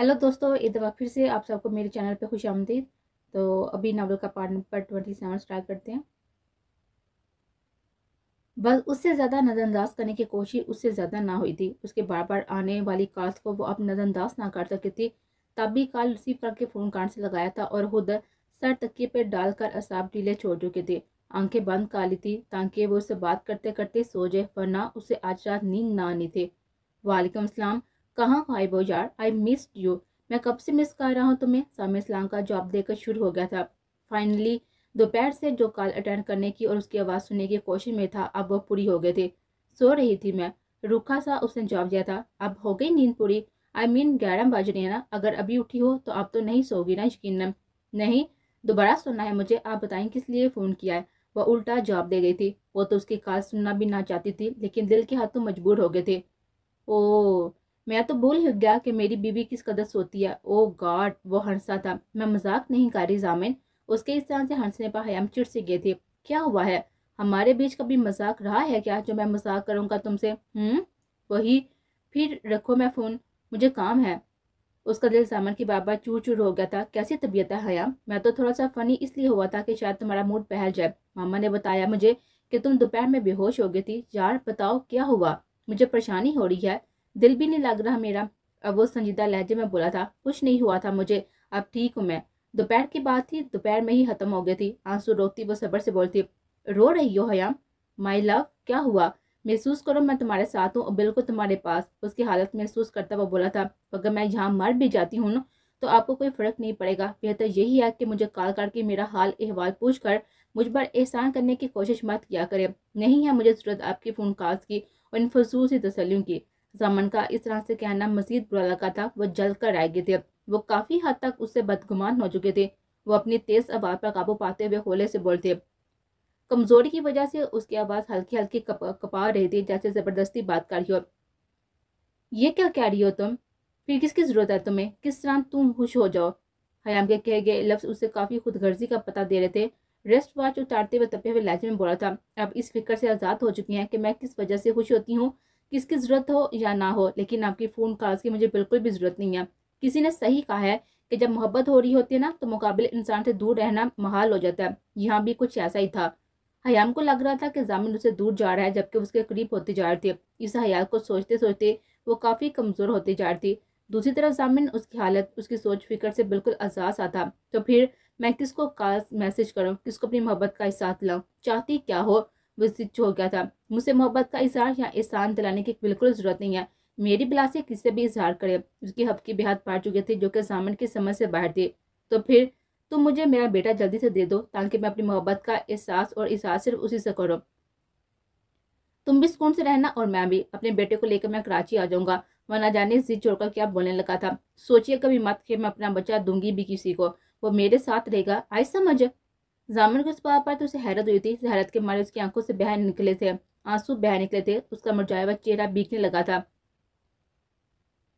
hello दोस्तों एक दफ़ा फिर से आप सबको मेरे चैनल पे खुश आमदीद तो अभी नावल का part number twenty seven start करते हैं बस उससे ज़्यादा नज़रअंदाज करने की कोशिश उससे ज़्यादा ना हुई थी उसके बार बार आने वाली कॉल्स को वो अब नज़रअंदाज ना कर सकती थी तब भी कॉल रिसीव करके फ़ोन कान से लगाया था और खुद सर तकिए पर डालकर असाब ढीले छोड़ चुके थे आंखें बंद कर ली थी ताकि वो उससे बात करते करते सो जाए वरना उसे आज रात नींद ना आनी थी वालेकुम असलम कहाँ हो आइबो यार आई मिस्ड यू मैं कब से मिस कर रहा हूँ तुम्हें सामने इस्लाम का जॉब देकर शुरू हो गया था फाइनली दोपहर से जो कॉल अटेंड करने की और उसकी आवाज़ सुनने की कोशिश में था अब वह पूरी हो गए थे सो रही थी मैं रूखा सा उसने जॉब दिया था अब हो गई नींद पूरी आई मीन ग्यारह बज रही है ना अगर अभी उठी हो तो आप तो नहीं सोगी ना यकीन नहीं दोबारा सुनना है मुझे आप बताएं किस लिए फ़ोन किया है वह उल्टा जवाब दे गई थी वो तो उसकी कॉल सुनना भी ना चाहती थी लेकिन दिल के हाथों मजबूर हो गए थे ओ मैं तो भूल ही गया कि मेरी बीवी किस कदर सोती है ओ oh गॉड वो हंसा था मैं मजाक नहीं कर रही जामिन उसके इस तरह से हंसने पर हयाम चिड़ से गए थे क्या हुआ है हमारे बीच कभी मजाक रहा है क्या जो मैं मजाक करूँगा तुमसे हम्म वही फिर रखो मैं फ़ोन मुझे काम है उसका दिल सामन की बाबा चूर चूर हो गया था कैसी तबीयत है हयाम मैं तो थोड़ा सा फ़नी इसलिए हुआ था कि शायद तुम्हारा मूड पहल जाए मामा ने बताया मुझे कि तुम दोपहर में बेहोश हो गई थी यार बताओ क्या हुआ मुझे परेशानी हो रही है दिल भी नहीं लग रहा मेरा अब वो संजीदा लहजे में बोला था कुछ नहीं हुआ था मुझे अब ठीक हूँ मैं दोपहर की बात थी दोपहर में ही खत्म हो गई थी आंसू रोकती वो सबर से बोलती रो रही हो हयाम माई लव क्या हुआ महसूस करो मैं तुम्हारे साथ हूँ और बिल्कुल तुम्हारे पास उसकी हालत महसूस करता हुआ बोला था अगर मैं यहाँ मर भी जाती हूँ तो आपको कोई फ़र्क नहीं पड़ेगा बेहतर यही है कि मुझे कॉल करके मेरा हाल अहवाल पूछ कर मुझ पर एहसान करने की कोशिश मत किया करें नहीं है मुझे ज़रूरत आपकी फ़ोन कॉल्स की और इन फसूस से तसलियों की जमन का इस तरह से कहना मजीद बुरा लगा था वह जल कर रह गए थे वो काफ़ी हद तक उससे बदगुमान हो चुके थे वो अपनी तेज़ आवाज़ पर काबू पाते हुए होले से बोलते कमज़ोरी की वजह से उसकी आवाज़ हल्की हल्की कप, कपा रही थी जैसे ज़बरदस्ती बात कर रही हो ये क्या कह रही हो तुम फिर किसकी ज़रूरत है तुम्हें किस तरह तुम खुश हो जाओ हयाम के कहे गए लफ्ज़ उसे काफ़ी खुदगर्जी का पता दे रहे थे रेस्ट वॉच उतारते हुए तपे हुए लहजे में बोला था अब इस फिक्र से आज़ाद हो चुकी हैं कि मैं किस वजह से खुश होती हूँ किसकी ज़रूरत हो या ना हो लेकिन आपकी फ़ोन कॉल्स की मुझे बिल्कुल भी ज़रूरत नहीं है किसी ने सही कहा है कि जब मोहब्बत हो रही होती है ना तो मुकाबले इंसान से दूर रहना महाल हो जाता है यहाँ भी कुछ ऐसा ही था हयाम को लग रहा था कि जामिन उसे दूर जा रहा है जबकि उसके करीब होती जा रही थी इस हयाल को सोचते सोचते वो काफ़ी कमज़ोर होती जा रही थी दूसरी तरफ जामिन उसकी हालत उसकी सोच फिक्र से बिल्कुल आजाद सा था तो फिर मैं किसको कॉल मैसेज करूँ किसको अपनी मोहब्बत का एहसास लाऊँ चाहती क्या हो मुझसे हो गया था मुझसे मोहब्बत का इजहार या एहसान दिलाने की बिल्कुल ज़रूरत नहीं है मेरी बिला से किससे भी इजहार करे उसके हफ्के बेहद पार चुके थे जो कि सामन की समझ से बाहर थे तो फिर तुम मुझे मेरा बेटा जल्दी से दे दो ताकि मैं अपनी मोहब्बत का एहसास और एहसास सिर्फ उसी से करूँ तुम भी सुकून से रहना और मैं भी अपने बेटे को लेकर मैं कराची आ जाऊंगा वरना जाने जिद छोड़कर क्या बोलने लगा था सोचिए कभी मत कि मैं अपना बच्चा दूंगी भी किसी को वो मेरे साथ रहेगा आई समझ जामिन को इस बात पर तो उसे हैरत हुई थी हैरत के मारे उसकी आंखों से बह निकले थे आंसू बह निकले थे उसका मुरझाया चेहरा बीकने लगा था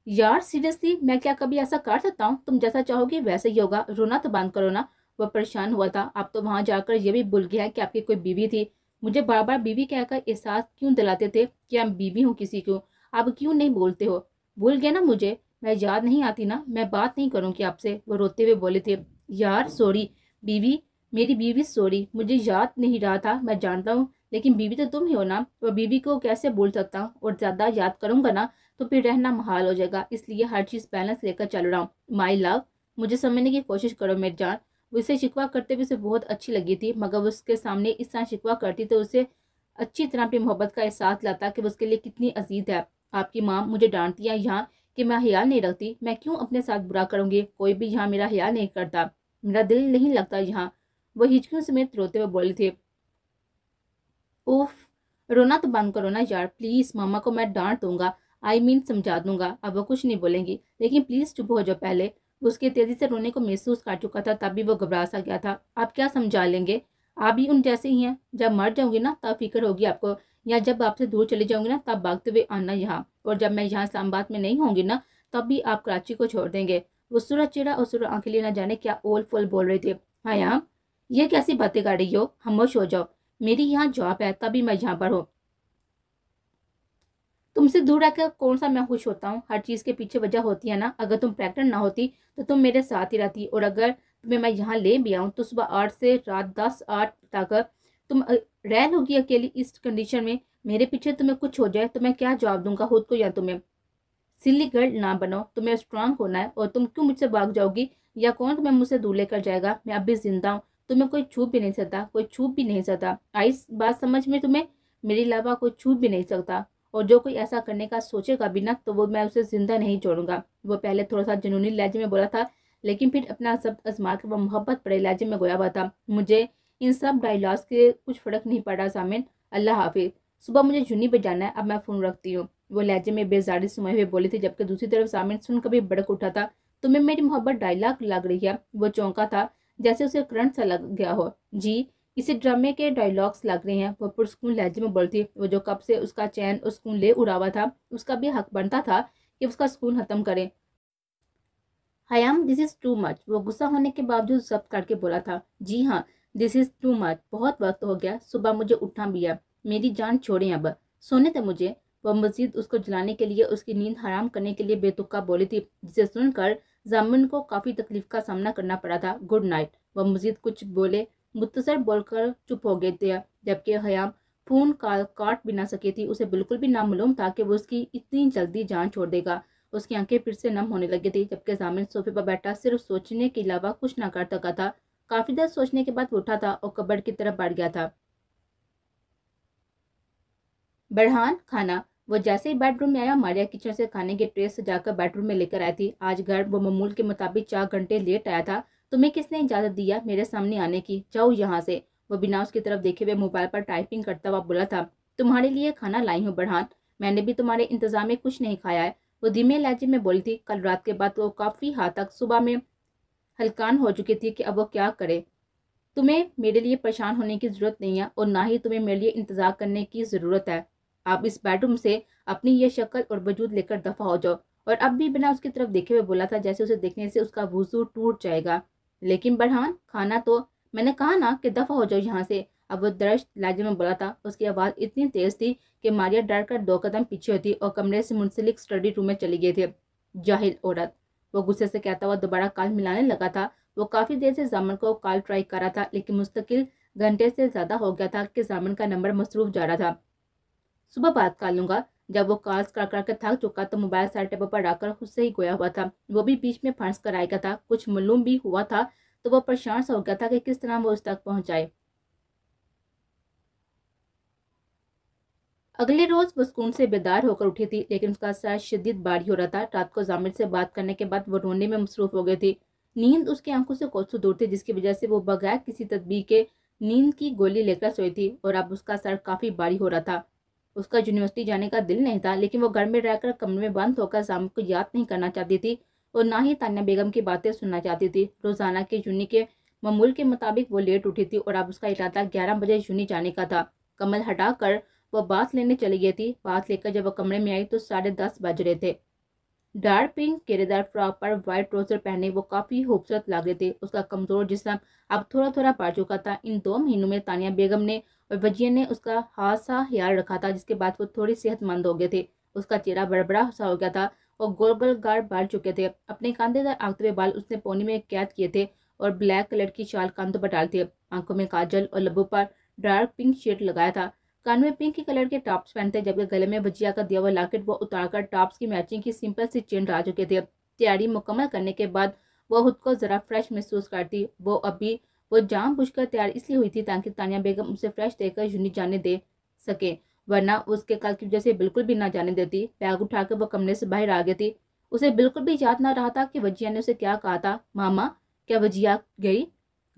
यार सीरियसली मैं क्या कभी ऐसा कर सकता हूँ तुम जैसा चाहोगे वैसे ही होगा रोना तो बंद करो ना वह परेशान हुआ था आप तो वहां जाकर यह भी भूल गया कि आपकी कोई बीवी थी मुझे बार बार बीवी कहकर एहसास क्यों दिलाते थे कि आप बीवी हूँ किसी को आप क्यों नहीं बोलते हो भूल गया ना मुझे मैं याद नहीं आती ना मैं बात नहीं करूँगी आपसे वो रोते हुए बोले थे यार सॉरी बीवी मेरी बीवी सॉरी मुझे याद नहीं रहा था मैं जानता हूँ लेकिन बीवी तो तुम ही हो ना और बीवी को कैसे बोल सकता हूँ और ज़्यादा याद करूँगा ना तो फिर रहना महाल हो जाएगा इसलिए हर चीज़ बैलेंस लेकर चल रहा हूँ माई लव मुझे समझने की कोशिश करो मेरी जान उसे शिकवा करते हुए उसे बहुत अच्छी लगी थी मगर उसके सामने इस तरह शिकवा करती तो उसे अच्छी तरह अपनी मोहब्बत का एहसास लाता कि उसके लिए कितनी अजीज है आपकी माँ मुझे डांटती है यहाँ कि मैं ख्याल नहीं रखती मैं क्यों अपने साथ बुरा करूँगी कोई भी यहाँ मेरा ख्याल नहीं करता मेरा दिल नहीं लगता यहाँ वह हिचकियों समेत रोते हुए बोले थे उफ रोना तो बंद करो ना यार प्लीज़ मामा को मैं डांट दूंगा आई मीन समझा दूंगा अब वो कुछ नहीं बोलेंगी लेकिन प्लीज़ चुप हो जाओ पहले उसके तेज़ी से रोने को महसूस कर चुका था तभी वो घबरा सा गया था आप क्या समझा लेंगे आप भी उन जैसे ही हैं जब मर जाऊंगी ना तब फिक्र होगी आपको या जब आपसे दूर चले जाऊंगी ना तब भागते हुए आना यहाँ और जब मैं यहाँ इस्लामाबाद में नहीं होंगी ना तब भी आप कराची को छोड़ देंगे वो सूरज चेहरा और सूरज आंखें लिए ना जाने क्या ओल फोल बोल रहे थे हाँ यहाँ ये कैसी बातें कर रही हो खामोश हो जाओ मेरी यहाँ जॉब है तभी मैं यहाँ पर हूँ तुमसे दूर रहकर कौन सा मैं खुश होता हूँ हर चीज़ के पीछे वजह होती है ना अगर तुम प्रेग्नेंट ना होती तो तुम मेरे साथ ही रहती और अगर तुम्हें मैं यहाँ ले भी आऊँ तो सुबह आठ से रात दस आठ तक तुम रह लोगी अकेली इस कंडीशन में मेरे पीछे तुम्हें कुछ हो जाए तो मैं क्या जवाब दूंगा खुद को या तुम्हें सिली गर्ल ना बनो तुम्हें स्ट्रांग होना है और तुम क्यों मुझसे भाग जाओगी या कौन तुम्हें मुझसे दूर लेकर जाएगा मैं अभी जिंदा हूँ तुम्हें कोई छू भी नहीं सकता कोई छू भी नहीं सकता आई बात समझ में तुम्हें मेरे अलावा कोई छू भी नहीं सकता और जो कोई ऐसा करने का सोचेगा भी ना तो वो मैं उसे जिंदा नहीं छोड़ूंगा वो पहले थोड़ा सा जुनूनी लहजे में बोला था लेकिन फिर अपना सब आजमा कर वह मोहब्बत पड़े लहजे में गोया हुआ था मुझे इन सब डायलॉग्स के कुछ फ़र्क नहीं पड़ा सामिन अल्लाह हाफिज़ सुबह मुझे जुनी पर जाना है अब मैं फ़ोन रखती हूँ वो लहजे में बेजारी सुमाए हुए बोली थी जबकि दूसरी तरफ सामिन सुन कभी बड़क उठा था तुम्हें मेरी मोहब्बत डायलॉग लग रही है वो चौंका था जैसे उसे करंट सा लग गया हो जी इसी ड्रामे के डायलॉग्स लग रहे हैं वह पुरस्कून लहजे में बोलती वो जो कब से उसका चैन और सुकून ले उड़ावा था उसका भी हक बनता था कि उसका सुकून खत्म करें Hayam this is too much वो गुस्सा होने के बावजूद जब्त करके बोला था जी हाँ दिस इज़ टू मच बहुत वक्त हो गया सुबह मुझे उठना भी है मेरी जान छोड़े अब सोने थे मुझे वह मजीद उसको जलाने के लिए उसकी नींद हराम करने के लिए बेतुका बोली थी जिसे सुनकर जामिन को काफ़ी तकलीफ का सामना करना पड़ा था गुड नाइट वह मजीद कुछ बोले मुतसर बोलकर चुप हो गए थे जबकि हयाम फ़ोन कॉल काट भी ना सके थी उसे बिल्कुल भी मालूम था कि वो उसकी इतनी जल्दी जान छोड़ देगा उसकी आंखें फिर से नम होने लगी थी जबकि जामिन सोफे पर बैठा सिर्फ सोचने के अलावा कुछ ना कर सका था काफ़ी देर सोचने के बाद उठा था और कबड़ की तरफ बढ़ गया था बरहान खाना वो जैसे ही बेडरूम में आया मारिया किचन से खाने ट्रेस ट्रे जाकर बेडरूम में लेकर आई थी आज घर वो ममूल के मुताबिक चार घंटे लेट आया था तुम्हें किसने इजाज़त दिया मेरे सामने आने की जाओ यहाँ से वो बिना उसकी तरफ देखे हुए मोबाइल पर टाइपिंग करता हुआ बोला था तुम्हारे लिए खाना लाई हूँ बढ़ान मैंने भी तुम्हारे इंतज़ाम में कुछ नहीं खाया है वो धीमे लहजे में बोली थी कल रात के बाद वो तो काफ़ी हाथ तक सुबह में हल्कान हो चुकी थी कि अब वो क्या करे तुम्हें मेरे लिए परेशान होने की ज़रूरत नहीं है और ना ही तुम्हें मेरे लिए इंतज़ार करने की ज़रूरत है आप इस बेडरूम से अपनी यह शक्ल और वजूद लेकर दफा हो जाओ और अब भी बिना उसकी तरफ देखे हुए बोला था जैसे उसे देखने से उसका वजू टूट जाएगा लेकिन बरहान खाना तो मैंने कहा ना कि दफ़ा हो जाओ यहाँ से अब वो दर्श लाजम में बोला था उसकी आवाज़ इतनी तेज़ थी कि मारिया डर कर दो कदम पीछे होती और कमरे से मुंसलिक स्टडी रूम में चले गए थे जाहिल औरत वो गुस्से से कहता हुआ दोबारा काल मिलाने लगा था वो काफ़ी देर से जामन को कॉल ट्राई करा था लेकिन मुस्तकिल घंटे से ज़्यादा हो गया था कि जामन का नंबर मसरूफ जा रहा था सुबह बात कर लूंगा जब वो कॉल्स कर करके थक चुका तो मोबाइल साइड टेबल पर डाकर खुद से ही गोया हुआ था वो भी बीच में फंस कर गया था कुछ मलूम भी हुआ था तो वह परेशान सा हो गया था कि किस तरह वो उस तक पहुंचाए अगले रोज वो सुकून से बेदार होकर उठी थी लेकिन उसका सर शदीद बारी हो रहा था रात को जामिर से बात करने के बाद वो रोने में मसरूफ हो गई थी नींद उसकी आंखों से कोसों दूर थी जिसकी वजह से वो बगैर किसी तदबीर के नींद की गोली लेकर सोई थी और अब उसका सर काफ़ी बारी हो रहा था उसका यूनिवर्सिटी जाने का दिल नहीं था लेकिन वो घर में रहकर कमरे में बंद होकर शाम को याद नहीं करना चाहती थी और ना ही तान्या बेगम की बातें सुनना चाहती थी रोज़ाना के जूनी के ममूल के मुताबिक वो लेट उठी थी और अब उसका इरादा ग्यारह बजे जूनी जाने का था कमल हटाकर वह बात लेने चली गई थी बात लेकर जब वह कमरे में आई तो साढ़े दस बज रहे थे डार्क पिंक केरेदार फ्रॉक पर व्हाइट ट्रोजर पहने वो काफ़ी खूबसूरत लग रहे थे उसका कमज़ोर जिसम अब थोड़ा थोड़ा पड़ चुका था इन दो महीनों में तानिया बेगम ने और वजिया ने उसका हादसा ख्याल रखा था जिसके बाद वो थोड़े सेहतमंद हो गए थे उसका चेहरा बड़बड़ा सा हो गया था और गोल गोल गाड़ बाल चुके थे अपने कांधेदार आंखते हुए बाल उसने पोनी में कैद किए थे और ब्लैक कलर की शाल कांधों पर डालते आंखों में काजल और लब्बों पर डार्क पिंक शेड लगाया था कान में पिंक कलर के टॉप्स पहनते जबकि गले में भजिया का दिया हुआ लॉकेट वो उतारकर टॉप्स की मैचिंग की सिंपल सी चेन डाल चुके थे तैयारी मुकम्मल करने के बाद वो खुद को ज़रा फ्रेश महसूस करती वो अभी वो जाम बुझकर तैयार इसलिए हुई थी ताकि तानिया बेगम उसे फ्रेश देकर यूनिट जाने दे सके वरना उसके कल की वजह से बिल्कुल भी ना जाने देती बैग उठाकर वो कमरे से बाहर आ गई थी उसे बिल्कुल भी याद ना रहा था कि वजिया ने उसे क्या कहा था मामा क्या वजिया गई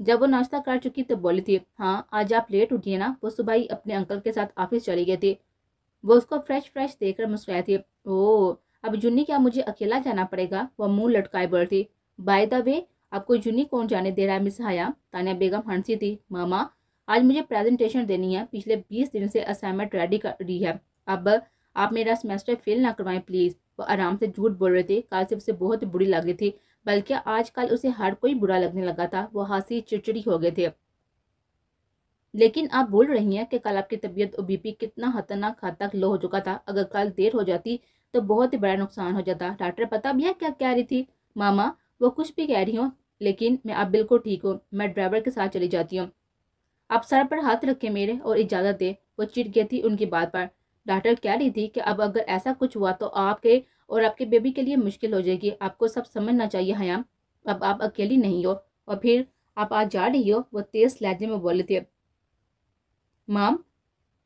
जब वो नाश्ता कर चुकी तब बोली थी हाँ आज आप लेट उठिए ना वो सुबह ही अपने अंकल के साथ ऑफिस चले गए थे वो उसको फ्रेश फ्रेश देखकर मुस्कुराए थे ओ अब जुन्नी क्या मुझे अकेला जाना पड़ेगा वह मुंह लटकाए बोल थी बाय द वे आपको जुन्नी कौन जाने दे रहा है मिस हाया तानिया बेगम हंसी थी मामा आज मुझे प्रेजेंटेशन देनी है पिछले बीस दिन से असाइनमेंट रेडी कर रही है अब आप मेरा सेमेस्टर फेल ना करवाएं प्लीज़ वो आराम से झूठ बोल रहे थे कल से उसे बहुत बुरी लगी थी बल्कि आजकल उसे हर कोई बुरा लगने लगा था वो हंसी चिड़चिड़ी हो गए थे लेकिन आप बोल रही हैं कि कल आपकी तबीयत और बीपी कितना खतरनाक हद तक लो हो चुका था अगर कल देर हो जाती तो बहुत ही बड़ा नुकसान हो जाता डॉक्टर पता भी है क्या कह रही थी मामा वो कुछ भी कह रही हूँ लेकिन मैं अब बिल्कुल ठीक हूँ मैं ड्राइवर के साथ चली जाती हूँ आप सर पर हाथ रखे मेरे और इजाज़त दे वो चिट गई थी उनकी बात पर डॉक्टर कह रही थी कि अब अगर ऐसा कुछ हुआ तो आपके और आपके बेबी के लिए मुश्किल हो जाएगी आपको सब समझना चाहिए हयाम अब आप अकेली नहीं हो और फिर आप आज जा रही हो वो तेज लहजे में बोले थे माम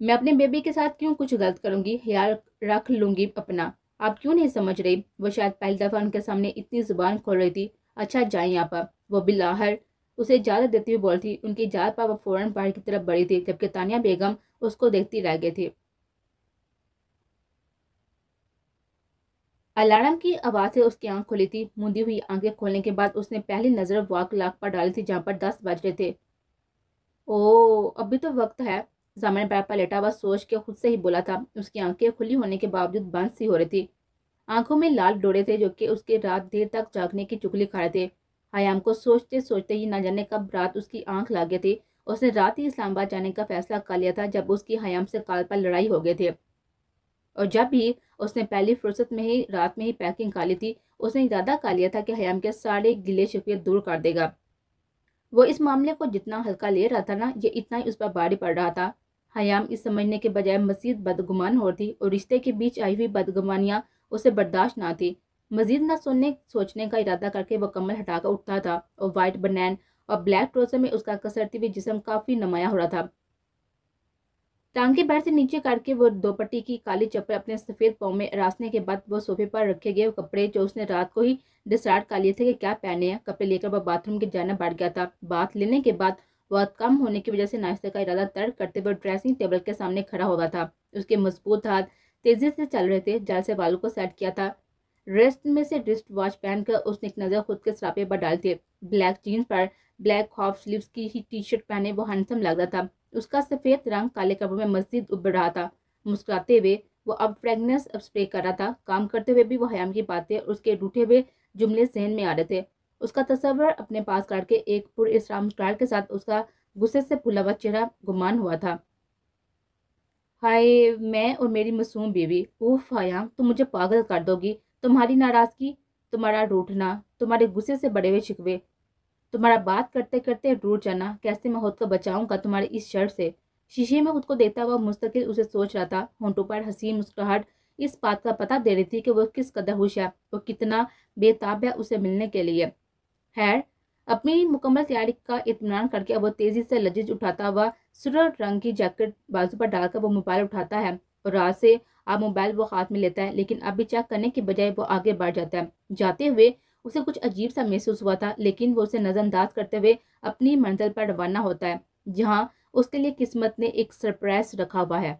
मैं अपने बेबी के साथ क्यों कुछ गलत करूंगी ख्याल रख लूंगी अपना आप क्यों नहीं समझ रही वो शायद पहली दफ़ा उनके सामने इतनी जुबान खोल रही थी अच्छा जाए यहाँ पर वो बिलाहर उसे ज़्यादा देती हुई बोलती उनकी जाल पापा फ़ौरन पहाड़ की तरफ बढ़ी थी जबकि तानिया बेगम उसको देखती रह गई थी अलार्म की आवाज़ से उसकी आंख खुली थी मुंदी हुई आंखें खोलने के बाद उसने पहली नज़र वाक लाख पर डाली थी जहाँ पर दस बज रहे थे ओ अभी तो वक्त है जामिन बैग पर लेटा हुआ सोच के खुद से ही बोला था उसकी आंखें खुली होने के बावजूद बंद सी हो रही थी आंखों में लाल डोरे थे जो कि उसके रात देर तक जागने की चुगली खा रहे थे हयाम को सोचते सोचते ही ना जाने कब रात उसकी आंख लाग गई थी उसने रात ही इस्लामाबाद जाने का फैसला कर लिया था जब उसकी हयाम से काल पर लड़ाई हो गए थे और जब भी उसने पहली फुर्सत में ही रात में ही पैकिंग खा ली थी उसने इरादा कर लिया था कि हयाम के सारे गिले शिकवे दूर कर देगा वो इस मामले को जितना हल्का ले रहा था ना ये इतना ही उस पर भारी पड़ रहा था हयाम इस समझने के बजाय मजीद बदगुमान हो थी और रिश्ते के बीच आई हुई बदगुमानियाँ उसे बर्दाश्त ना थी मजीद ना सुनने सोचने का इरादा करके वह कमल हटाकर उठता था और वाइट बनैन और ब्लैक ट्रोजर में उसका कसरती हुई जिसम काफ़ी नमाया हो रहा था टांग के से नीचे करके वो दोपट्टी की काली चप्पल अपने सफ़ेद पाँव में रासने के बाद वो सोफे पर रखे गए कपड़े जो उसने रात को ही डिसाइड कर लिए थे कि क्या पहने हैं कपड़े लेकर वह बाथरूम के जाना बैठ गया था बाथ लेने के बाद बहुत कम होने की वजह से नाश्ते का इरादा तर्क करते हुए ड्रेसिंग टेबल के सामने खड़ा होगा था उसके मजबूत हाथ तेजी से चल रहे थे जाल से बालों को सेट किया था रेस्ट में से रिस्ट वॉच पहनकर उसने एक नज़र खुद के सरापे पर डाल दिए ब्लैक जीन्स पर ब्लैक हॉफ स्लीव्स की ही टी शर्ट पहने वो हैंडसम लग रहा था उसका सफ़ेद रंग काले कपड़ों में मस्जिद उभर रहा था मुस्कुराते हुए वो अब फ्रेगनेंस अब स्प्रे कर रहा था काम करते हुए भी वो हयाम की बातें और उसके रूठे हुए जुमले जहन में आ रहे थे उसका तस्वर अपने पास काट के एक पुरस्राम मुस्कुराहट के साथ उसका गुस्से से फुला हुआ चेहरा गुमान हुआ था हाय मैं और मेरी मासूम बीवी उफ हयाम तुम मुझे पागल कर दोगी तुम्हारी नाराज़गी तुम्हारा रूठना तुम्हारे गुस्से से बड़े हुए शिकवे तुम्हारा बात करते करते रूट जाना कैसे मैं खुद को बचाऊंगा तुम्हारे इस शर्ट से शीशे में खुद को देखता हुआ मुस्तकिल उसे सोच रहा था होंटों पर हसीन मुस्कुराहट इस बात का पता दे रही थी कि वह किस कदर खुश है और कितना बेताब है उसे मिलने के लिए हैर अपनी मुकम्मल तैयारी का इतमान करके अब वो तेज़ी से लजीज उठाता हुआ सुरल रंग की जैकेट बाजू पर डालकर वो मोबाइल उठाता है और रात से आप मोबाइल वो हाथ में लेता है लेकिन अभी चेक करने के बजाय वो आगे बढ़ जाता है जाते हुए उसे कुछ अजीब सा महसूस हुआ था लेकिन वो उसे नज़रअंदाज करते हुए अपनी मंजिल पर रवाना होता है जहाँ उसके लिए किस्मत ने एक सरप्राइज रखा हुआ है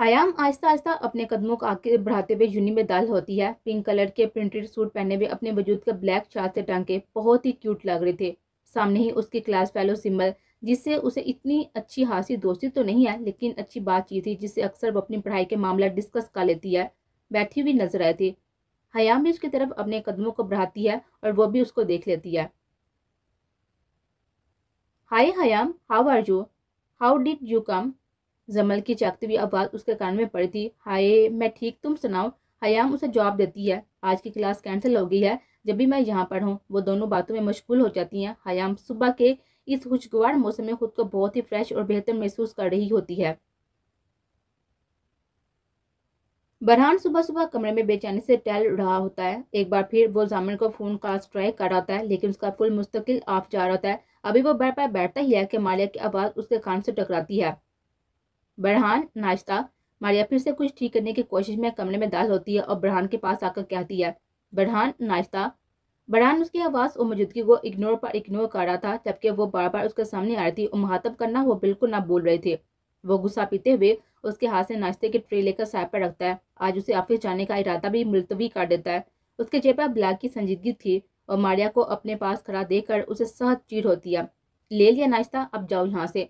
हयाम आहिस्ता आहिस्ता अपने कदमों को आगे बढ़ाते हुए यूनी में दाल होती है पिंक कलर के प्रिंटेड सूट पहने हुए अपने वजूद के ब्लैक चार से टांगे बहुत ही क्यूट लग रहे थे सामने ही उसकी क्लास फेलो सिमल जिससे उसे इतनी अच्छी हासी दोस्ती तो नहीं है लेकिन अच्छी बातचीत थी जिससे अक्सर वो अपनी पढ़ाई के मामला डिस्कस कर लेती है बैठी हुई नजर आए थी हयाम भी उसकी तरफ अपने कदमों को बढ़ाती है और वो भी उसको देख लेती है hi Hayam how are you how did you come जमल की चाकती हुई आवाज़ उसके कान में पड़ी थी हाय मैं ठीक तुम सुनाओ हयाम उसे जवाब देती है आज की क्लास कैंसिल हो गई है जब भी मैं यहाँ पढ़ूँ वो दोनों बातों में मशगूल हो जाती हैं हयाम सुबह के इस खुशगवार मौसम में खुद को बहुत ही फ्रेश और बेहतर महसूस कर रही होती है बरहान सुबह सुबह कमरे में बेचैनी से टहल रहा होता है एक बार फिर वो जामिन को फ़ोन का ट्राई कराता है लेकिन उसका फुल मुस्तकिल ऑफ जा रहा है अभी वो बैठ पर बैठता ही है कि मालिया की आवाज़ उसके कान से टकराती है बरहान नाश्ता मालिया फिर से कुछ ठीक करने की कोशिश में कमरे में दाल होती है और बरहान के पास आकर कहती है बरहान नाश्ता बरान उसकी आवाज़ और मौजूदगी को इग्नोर पर इग्नोर कर रहा था जबकि वो बार बार उसके सामने आ रही थी और महातब करना वो बिल्कुल ना बोल रहे थे वो गुस्सा पीते हुए उसके हाथ से नाश्ते की ट्रे लेकर साय पर रखता है आज उसे ऑफिस जाने का इरादा भी मुलतवी कर देता है उसके जेब पर ब्लैक की संजीदगी थी और मारिया को अपने पास खड़ा देखकर उसे सहज चीर होती है ले लिया नाश्ता अब जाओ यहाँ से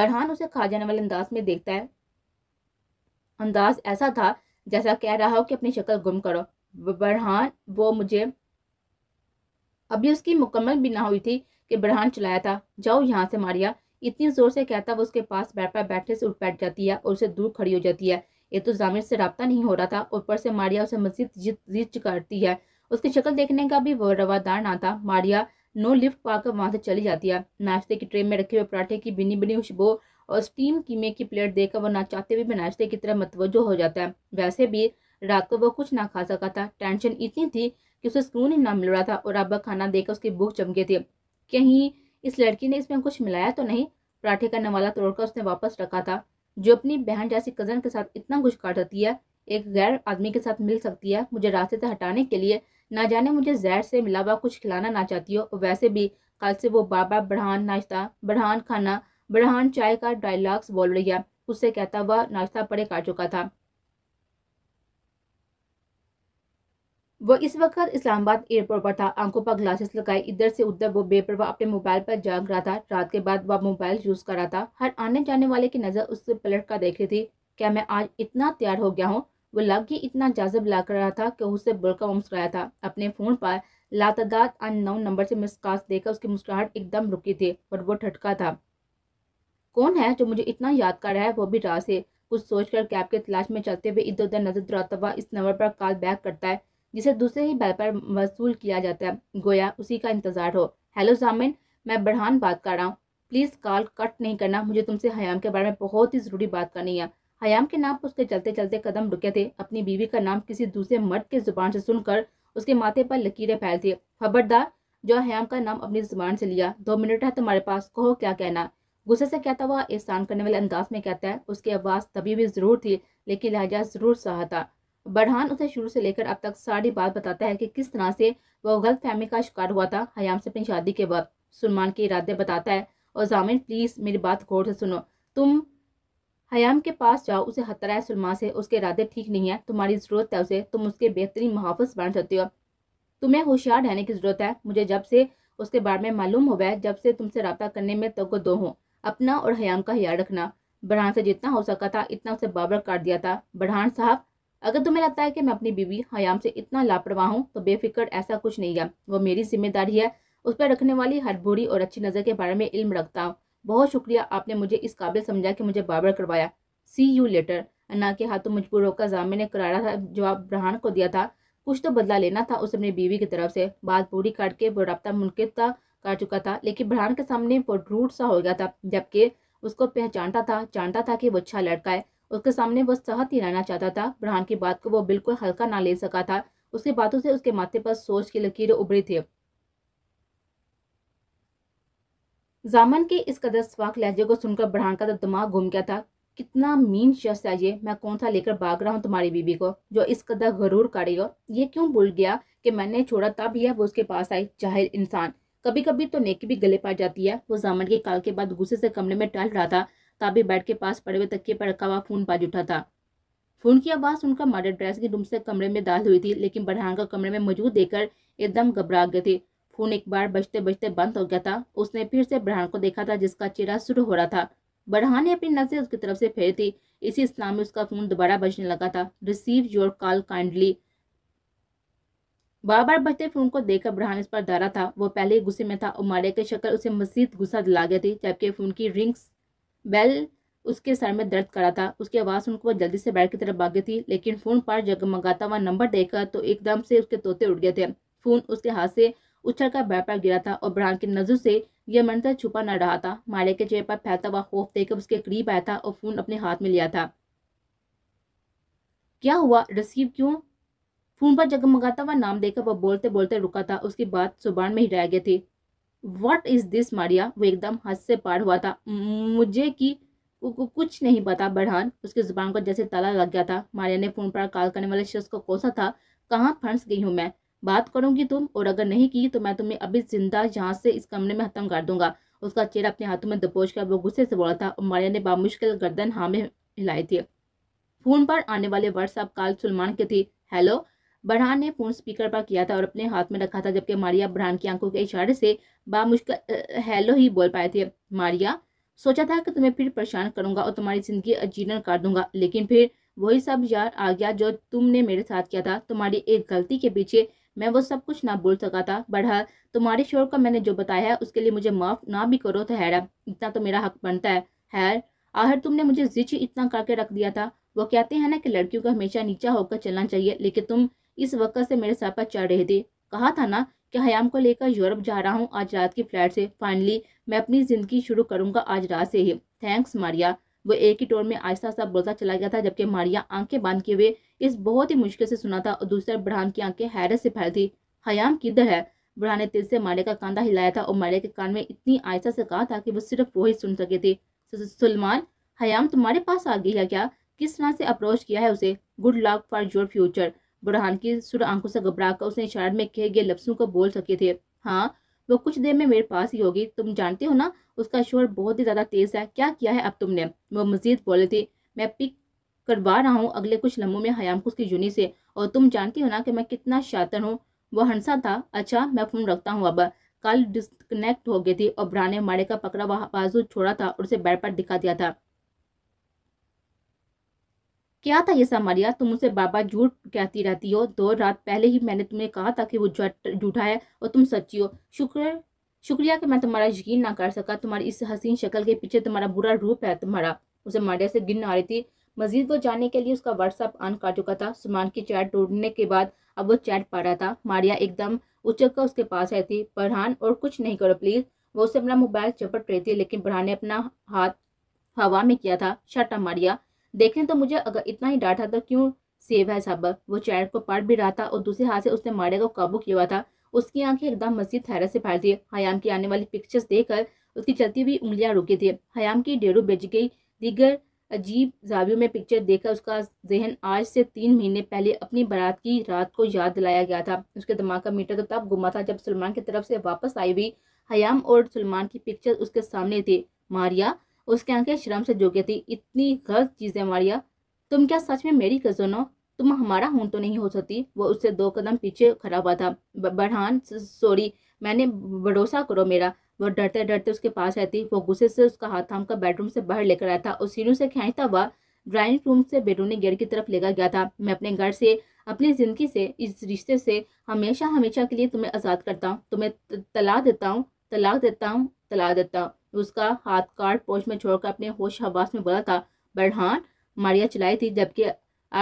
बरहान उसे खा जाने वाले अंदाज में देखता है अंदाज ऐसा था जैसा कह रहा हो कि अपनी शक्ल गुम करो बरहान वो मुझे अभी उसकी मुकम्मल भी ना हुई थी कि बुरहान चलाया था जाओ यहाँ से मारिया इतनी ज़ोर से कहता वो उसके पास बैठा बैठे से उठ बैठ जाती है और उसे दूर खड़ी हो जाती है ये तो जामिर से रबता नहीं हो रहा था ऊपर से मारिया उसे मस्जिद जीत जीत करती है उसकी शक्ल देखने का भी वो रवादार ना था मारिया नो लिफ्ट पाकर वहाँ से चली जाती है नाश्ते की ट्रे में रखे हुए पराठे की बिनी बिनी खुशबू और स्टीम कीमे की प्लेट देखकर वो ना चाहते हुए नाश्ते की तरह मतवजो हो जाता है वैसे भी रात को वो कुछ ना खा सका था टेंशन इतनी थी कि उसे सुकून ही ना मिल रहा था और अब्बा खाना देकर उसकी भूख चमकी थी कहीं इस लड़की ने इसमें कुछ मिलाया तो नहीं पराठे का नवाला तोड़कर उसने वापस रखा था जो अपनी बहन जैसी कज़न के साथ इतना कुछ काट सकती है एक गैर आदमी के साथ मिल सकती है मुझे रास्ते से हटाने के लिए ना जाने मुझे जहर से मिला हुआ कुछ खिलाना ना चाहती हो वैसे भी कल से वो बाबा बढ़ान नाश्ता बढ़ान खाना बढ़ान चाय का डायलॉग्स बोल रही है उससे कहता हुआ नाश्ता पड़े काट चुका था वो इस वक्त इस्लामाबाद एयरपोर्ट पर था आंखों पर ग्लासेस लगाए इधर से उधर वो बेपरवाह अपने मोबाइल पर जाग रहा था रात के बाद वह मोबाइल यूज कर रहा था हर आने जाने वाले की नज़र उससे पलट कर देख रही थी क्या मैं आज इतना तैयार हो गया हूँ वो लग ही इतना जाजब ला कर रहा था कि उससे बुरका मुस्कुराया था अपने फ़ोन पर लातदाद नौ नंबर से मिस कास्ट देकर उसकी मुस्कुराहट एकदम रुकी थी और वो ठटका था कौन है जो मुझे इतना याद कर रहा है वो भी रास से कुछ सोचकर कैब के तलाश में चलते हुए इधर उधर नजर दुराता हुआ इस नंबर पर कॉल बैक करता है जिसे दूसरे ही बैल पर वसूल किया जाता है गोया उसी का इंतजार हो हेलो जामिन मैं बढ़ान बात कर रहा हूँ प्लीज़ कॉल कट नहीं करना मुझे तुमसे हयाम के बारे में बहुत ही ज़रूरी बात करनी है हयाम के नाम पर उसके चलते चलते कदम रुके थे अपनी बीवी का नाम किसी दूसरे मर्द के ज़ुबान से सुनकर उसके माथे पर लकीरें फैल थी खबरदार जो हयाम का नाम अपनी ज़ुबान से लिया दो मिनट है तुम्हारे पास कहो क्या कहना गुस्से से कहता हुआ एहसान करने वाले अंदाज में कहता है उसकी आवाज़ तभी भी ज़रूर थी लेकिन लहजा ज़रूर सहा था बढ़ान उसे शुरू से लेकर अब तक सारी बात बताता है कि किस तरह से वह गलत फहमी का शिकार हुआ था हयाम से अपनी शादी के बाद सुलमान के इरादे बताता है और जामिन प्लीज़ मेरी बात गौर से सुनो तुम हयाम के पास जाओ उसे हतरा है सुलमान से उसके इरादे ठीक नहीं है तुम्हारी ज़रूरत है उसे तुम उसके बेहतरीन मुहाफ़ बन सकते हो तुम्हें होशियार रहने की ज़रूरत है मुझे जब से उसके बारे में मालूम गया है जब से तुमसे रबा करने में तो दो हो अपना और हयाम का ख्याल रखना बढ़ान से जितना हो सका था इतना उसे बाबर काट दिया था बढ़ान साहब अगर तुम्हें लगता है कि मैं अपनी बीवी हयाम से इतना लापरवाह हूँ तो बेफिक्र ऐसा कुछ नहीं है वो मेरी जिम्मेदारी है उस पर रखने वाली हर बुरी और अच्छी नज़र के बारे में इल्म रखता हूँ बहुत शुक्रिया आपने मुझे इस काबिल समझा कि मुझे बाबर करवाया सी यू लेटर अन्ना के हाथों मजबूर होकर जामे ने करारा था जवाब ब्रहान को दिया था कुछ तो बदला लेना था उस अपनी बीवी की तरफ से बात पूरी काट के वो रबता मुनकिद कर चुका था लेकिन ब्रहान के सामने वो रूट सा हो गया था जबकि उसको पहचानता था जानता था कि वो अच्छा लड़का है उसके सामने वह सहत ही रहना चाहता था ब्रहान की बात को वो बिल्कुल हल्का ना ले सका था उसकी बातों से उसके माथे पर सोच की लकीरें उभरी थी जामन के इस कदर स्वाक लहजे को सुनकर ब्रहान का तो दिमाग घूम गया था कितना मीन शख्स है ये मैं कौन सा लेकर भाग रहा हूँ तुम्हारी बीबी को जो इस कदर गरूर काढ़ी हो ये क्यों भूल गया कि मैंने छोड़ा तब यह वो उसके पास आई जाहिर इंसान कभी कभी तो नेकी भी गले पड़ जाती है वो जामन के काल के बाद गुस्से से कमरे में टल रहा था ताबे बेड के पास पड़े हुए तकिए पर रखा हुआ फोन बाज उठा था फोन की आवाज़ उनका मर्डर ड्रेसिंग रूम से कमरे में दाल हुई थी लेकिन बढ़ान का कमरे में मौजूद देखकर एकदम घबरा गए थे फोन एक बार बजते बजते बंद हो गया था उसने फिर से बढ़ान को देखा था जिसका चेहरा शुरू हो रहा था बढ़ान ने अपनी नजर उसकी तरफ से फेरी थी इसी इस्लाम में उसका फोन दोबारा बजने लगा था रिसीव योर कॉल काइंडली बार बार बजते फोन को देखकर बुरहान इस पर डरा था वो पहले ही गुस्से में था और मारे के शक्ल उसे मजीद गुस्सा दिला गया थी जबकि फोन की रिंग्स बैल उसके सर में दर्द करा था उसकी आवाज़ सुनकर वह जल्दी से बैट की तरफ भागी थी लेकिन फ़ोन पर जगमगाता हुआ नंबर देखा तो एकदम से उसके तोते उड़ गए थे फ़ोन उसके हाथ से उछल कर बैट पर गिरा था और ब्रांड की नजर से यह मंत्र छुपा न रहा था मारे के चेहरे पर फैलता हुआ खौफ देखकर उसके करीब आया था और फ़ोन अपने हाथ में लिया था क्या हुआ रसीव क्यों फोन पर जगमगाता हुआ नाम देखकर वह बोलते बोलते रुका था उसकी बात सुबह में ही रह गई थी व्हाट इज़ दिस मारिया वो एकदम हद से पार हुआ था मुझे कि कुछ नहीं पता बढ़ान उसकी ज़ुबान को जैसे ताला लग गया था मारिया ने फ़ोन पर कॉल करने वाले शख्स को कोसा था कहाँ फंस गई हूँ मैं बात करूँगी तुम और अगर नहीं की तो मैं तुम्हें अभी जिंदा यहाँ से इस कमरे में ख़त्म कर दूंगा उसका चेहरा अपने हाथों में दबोच कर वो गुस्से से बोला था और मारिया ने बामुश्किल गर्दन हाँ में हिलाई थी फ़ोन पर आने वाले व्हाट्सअप कॉल सलमान के थी हेलो बरहान ने फोन स्पीकर पर किया था और अपने हाथ में रखा था जबकि मारिया बरहान की आंखों के इशारे से बामुश्किल हेलो ही बोल पाए थे मारिया सोचा था कि तुम्हें फिर परेशान करूंगा और तुम्हारी जिंदगी अजीर्ण कर दूंगा लेकिन फिर वही सब यार आ गया जो तुमने मेरे साथ किया था तुम्हारी एक गलती के पीछे मैं वो सब कुछ ना बोल सका था बढ़ा तुम्हारे शोर का मैंने जो बताया है उसके लिए मुझे माफ़ ना भी करो तो हैरा इतना तो मेरा हक बनता है हैर आखिर तुमने मुझे जिच इतना करके रख दिया था वो कहते हैं ना कि लड़कियों को हमेशा नीचा होकर चलना चाहिए लेकिन तुम इस वक्त से मेरे सर पर चढ़ रहे थे कहा था ना कि हयाम को लेकर यूरोप जा रहा हूँ आज रात की फ्लाइट से फाइनली मैं अपनी ज़िंदगी शुरू करूंगा आज रात से ही थैंक्स मारिया वो एक ही टोन में आहिस्ता आहिस्ता बोलता चला गया था जबकि मारिया आंखें बांध के हुए इस बहुत ही मुश्किल से सुना था और दूसरा बुढ़ान की आंखें हैरत से फैल थी हयाम किधर है बुढ़ान ने तेज से मारिया का कांधा हिलाया था और मारिया के कान में इतनी आहिस्ता से कहा था कि वो सिर्फ वो ही सुन सके थे सलमान हयाम तुम्हारे पास आ गई है क्या किस तरह से अप्रोच किया है उसे good luck for your future Burhan की सुर आंखों से घबरा कर उसने इशारे में कहे गए लफ्सों को बोल सके थे हाँ वो कुछ देर में मेरे पास ही होगी तुम जानते हो ना उसका शोर बहुत ही ज़्यादा तेज़ है क्या किया है अब तुमने वो मजीद बोले थे मैं पिक करवा रहा हूँ अगले कुछ लम्हों में हयाम को उसकी जूनी से और तुम जानती हो ना कि मैं कितना शातर हूँ वह हंसा था अच्छा मैं फ़ोन रखता हूँ अब कल डिस्कनेक्ट हो गई थी और ब्राने माड़े का पकड़ा हुआ बाजू छोड़ा था और उसे बेड पर दिखा दिया था क्या था ये सामारिया तुम उसे बाबा झूठ कहती रहती हो दो रात पहले ही मैंने तुम्हें कहा था कि वो झूठा है और तुम सच्ची हो शुक्र शुक्रिया कि मैं तुम्हारा यकीन ना कर सका तुम्हारी इस हसीन शक्ल के पीछे तुम्हारा बुरा रूप है तुम्हारा उसे मारिया से गिन आ रही थी मजीद वो जानने के लिए उसका व्हाट्सअप ऑन कर चुका था सुमान की चैट टूटने के बाद अब वो चैट पा रहा था मारिया एकदम उचक कर उसके पास आई थी बरहान और कुछ नहीं करो प्लीज़ वो उसे अपना मोबाइल चपट रही थी लेकिन बरहान ने अपना हाथ हवा में किया था शट मारिया देखें तो मुझे अगर इतना ही डांटा तो क्यों सेव है सब वो चैट को पढ़ भी रहा था और दूसरे हाथ से उसने मारे को काबू किया हुआ था उसकी आंखें एकदम मस्जिद हैरत से फैल थी हयाम की आने वाली पिक्चर्स देखकर उसकी चलती हुई उंगलियां रुकी थी हयाम की डेरू बेच गई दीगर अजीब जावियों में पिक्चर देखकर उसका जहन आज से तीन महीने पहले अपनी बारात की रात को याद दिलाया गया था उसके दिमाग का मीटर तो तब गुमा था जब सलमान की तरफ से वापस आई हुई हयाम और सलमान की पिक्चर उसके सामने थी मारिया उसके आंखें शर्म से जो थी इतनी गलत चीज़ें मारिया तुम क्या सच में मेरी कज़न हो तुम हमारा हूं तो नहीं हो सकती वो उससे दो कदम पीछे खड़ा हुआ था बढ़ान सॉरी मैंने भरोसा करो मेरा वो डरते डरते उसके पास आई थी वो गुस्से से उसका हाथ थाम कर बेडरूम से बाहर लेकर आया था और सीढ़ियों से खेचता हुआ ड्राइंग रूम से बेडरूनी गेट की तरफ लेकर गया था मैं अपने घर से अपनी ज़िंदगी से इस रिश्ते से हमेशा हमेशा के लिए तुम्हें आज़ाद करता हूँ तुम्हें तलाक देता हूँ तलाक देता हूँ तला देता उसका हाथ काट पोस्ट में छोड़कर अपने होश हवास में बोला था बरहान मारिया चलाई थी जबकि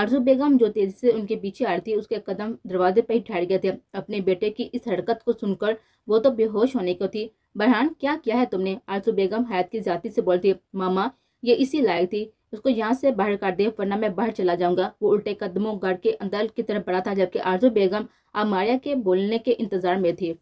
आरजू बेगम जो तेजी से उनके पीछे आ रही थी उसके कदम दरवाजे पर ही ठहर गए थे अपने बेटे की इस हरकत को सुनकर वो तो बेहोश होने को थी बरहान क्या किया है तुमने आरजू बेगम हयात की जाति से बोलती मामा ये इसी लायक थी उसको यहाँ से बाहर काट दे वरना मैं बाहर चला जाऊंगा वो उल्टे कदमों गढ़ के अंदर की तरफ पड़ा था जबकि आरजू बेगम अब मारिया के बोलने के इंतजार में थी